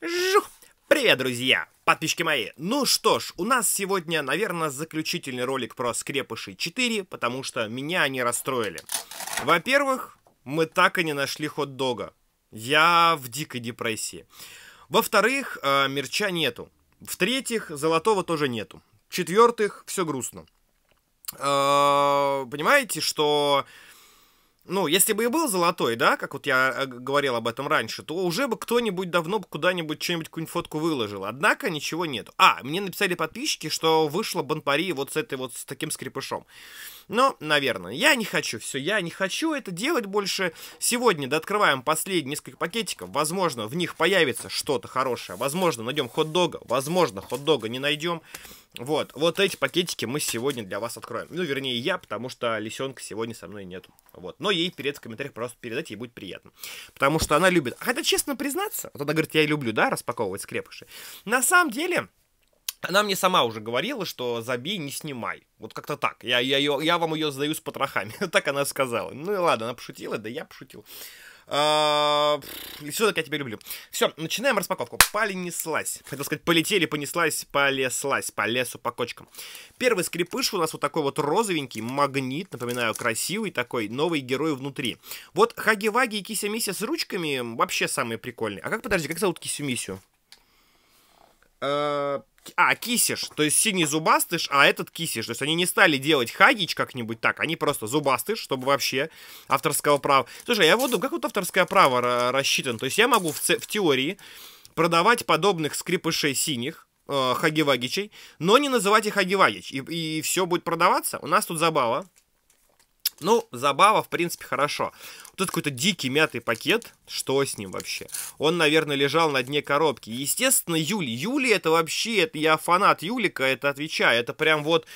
Жух! Привет, друзья! Подписчики мои! Ну что ж, у нас сегодня, наверное, заключительный ролик про скрепыши 4, потому что меня они расстроили. Во-первых, мы так и не нашли хот-дога. Я в дикой депрессии. Во-вторых, э, мерча нету. В-третьих, золотого тоже нету. В-четвертых, все грустно. Э -э, понимаете, что ну, если бы и был золотой, да, как вот я э, говорил об этом раньше, то уже бы кто-нибудь давно куда-нибудь что-нибудь, какую-нибудь фотку выложил. Однако ничего нету. А, мне написали подписчики, что вышла Бонпари вот с этой вот, с таким скрипышом. Но, наверное, я не хочу все, я не хочу это делать больше. Сегодня дооткрываем последние несколько пакетиков. Возможно, в них появится что-то хорошее. Возможно, найдем хот-дога. Возможно, хот-дога не найдем. Вот, вот эти пакетики мы сегодня для вас откроем. Ну, вернее, я, потому что лисенка сегодня со мной нет. Вот. Но ей перед в комментариях просто передать, ей будет приятно. Потому что она любит. Хотя, честно признаться, вот она говорит, я люблю, да, распаковывать скрепыши. На самом деле, она мне сама уже говорила, что забей, не снимай. Вот как-то так. Я, я, ее, я вам ее сдаю с потрохами. так она сказала. Ну и ладно, она пошутила, да я пошутил. А, и все, так я тебя люблю. Все, начинаем распаковку. Поленеслась. Хотел сказать, полетели, понеслась, полеслась, по лесу, по кочкам. Первый скрипыш у нас вот такой вот розовенький, магнит, напоминаю, красивый такой, новый герой внутри. Вот Хаги-Ваги и Кися-Мися с ручками вообще самые прикольные. А как, подожди, как зовут Кисю-Мисю? А, а, кисиш, то есть синий зубастыш, а этот кисиш. То есть они не стали делать хагич как-нибудь так, они просто зубастыш, чтобы вообще авторского права. Слушай, а я вот как вот авторское право рассчитано? То есть я могу в, в теории продавать подобных скрипышей синих, э, хагивагичей, но не называть их хагивагич, и, и все будет продаваться. У нас тут забава. Ну, забава, в принципе, хорошо. Тут какой-то дикий мятый пакет. Что с ним вообще? Он, наверное, лежал на дне коробки. Естественно, Юли. Юли это вообще, это я фанат Юлика, это отвечаю. Это прям вот,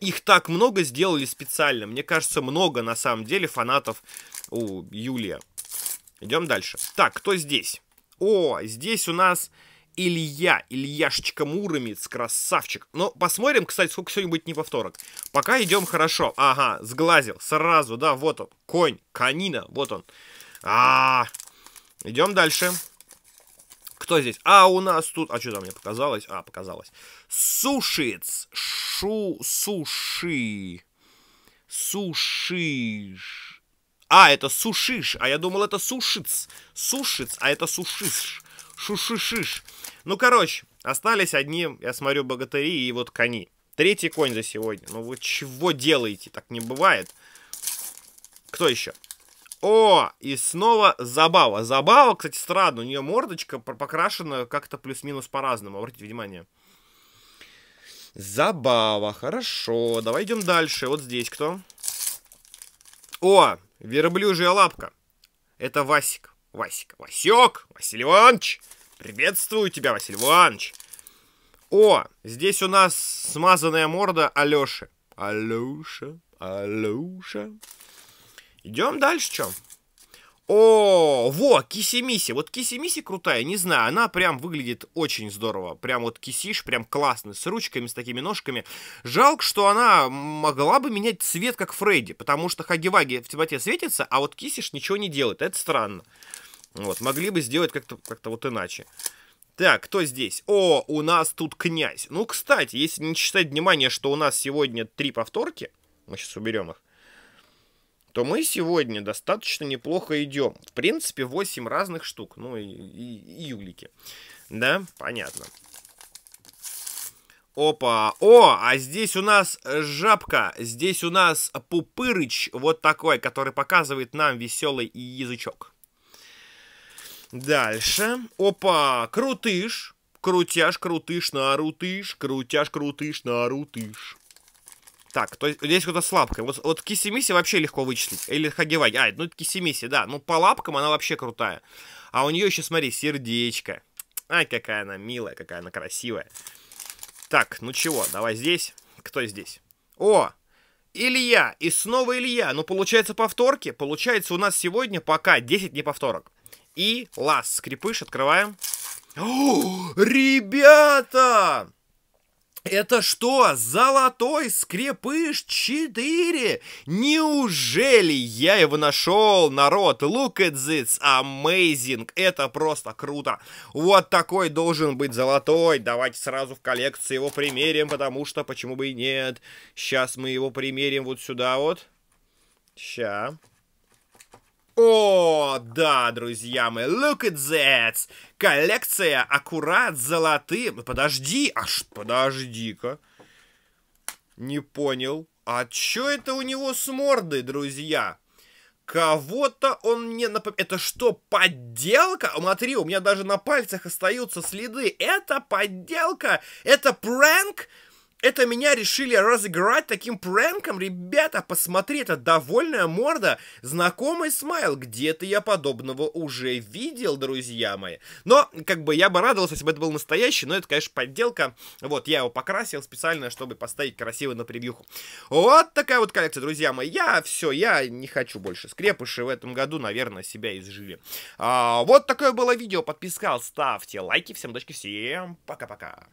их так много сделали специально. Мне кажется, много на самом деле фанатов у Юлия. Идем дальше. Так, кто здесь? О, здесь у нас Илья, Ильяшечка Муромец, красавчик. Ну, посмотрим, кстати, сколько сегодня будет не во Пока идем хорошо. Ага, сглазил, сразу, да, вот он, конь, конина, вот он. А, -а, -а. идем дальше. Кто здесь? А, у нас тут... А что там мне показалось? А, показалось. Сушиц. Шу... Суши. Сушиш. А, это сушиш. А я думал, это сушиц. Сушиц, а это сушиш шушишиш. Ну, короче, остались одни, я смотрю, богатыри и вот кони. Третий конь за сегодня. Ну вы чего делаете? Так не бывает. Кто еще? О, и снова Забава. Забава, кстати, странно. У нее мордочка покрашена как-то плюс-минус по-разному. Обратите внимание. Забава, хорошо. Давай идем дальше. Вот здесь кто? О, верблюжья лапка. Это Васик. Васик, Васек, Василий Иванович. Приветствую тебя, Василий Иванович. О, здесь у нас смазанная морда Алёши. Алёша, Алёша. Идем дальше, чем? О, во, Кисимиси. Вот Кисимиси крутая, не знаю, она прям выглядит очень здорово. Прям вот кисиш, прям классно, с ручками, с такими ножками. Жалко, что она могла бы менять цвет, как Фредди, потому что Хагиваги в темноте светится, а вот кисиш ничего не делает. Это странно. Вот, могли бы сделать как-то как, -то, вот иначе. Так, кто здесь? О, у нас тут князь. Ну, кстати, если не считать внимание, что у нас сегодня три повторки, мы сейчас уберем их, то мы сегодня достаточно неплохо идем. В принципе, 8 разных штук. Ну, и, и, и юлики. Да, понятно. Опа. О, а здесь у нас жабка. Здесь у нас пупырыч вот такой, который показывает нам веселый язычок. Дальше. Опа, крутыш. Крутяж, крутыш, нарутыш. Крутяж, крутыш, нарутыш. Так, то есть здесь кто-то с лапкой. Вот, вот Кисимиси вообще легко вычислить. Или Хагевай. А, ну это Кисимиси, да. Ну по лапкам она вообще крутая. А у нее еще, смотри, сердечко. Ай, какая она милая, какая она красивая. Так, ну чего, давай здесь. Кто здесь? О, Илья. И снова Илья. Ну получается повторки. Получается у нас сегодня пока 10 не повторок. И лаз, скрипыш, открываем. О, ребята! Это что, золотой скрепыш 4? Неужели я его нашел, народ? Look at this, amazing, это просто круто. Вот такой должен быть золотой, давайте сразу в коллекцию его примерим, потому что почему бы и нет. Сейчас мы его примерим вот сюда вот. Сейчас. О, да, друзья мои, look at that! Коллекция аккурат золотым. Подожди, аж подожди-ка. Не понял. А чё это у него с мордой, друзья? Кого-то он мне напоминает. Это что, подделка? Смотри, у меня даже на пальцах остаются следы. Это подделка? Это пранк? Это меня решили разыграть таким прэнком? Ребята, посмотри, это довольная морда. Знакомый смайл, где-то я подобного уже видел, друзья мои. Но, как бы, я бы радовался, если бы это был настоящий, но это, конечно, подделка. Вот, я его покрасил специально, чтобы поставить красиво на превьюху. Вот такая вот коллекция, друзья мои. Я все, я не хочу больше. Скрепыши в этом году, наверное, себя изжили. А, вот такое было видео. Подписка, ставьте лайки. Всем дочки, всем пока-пока.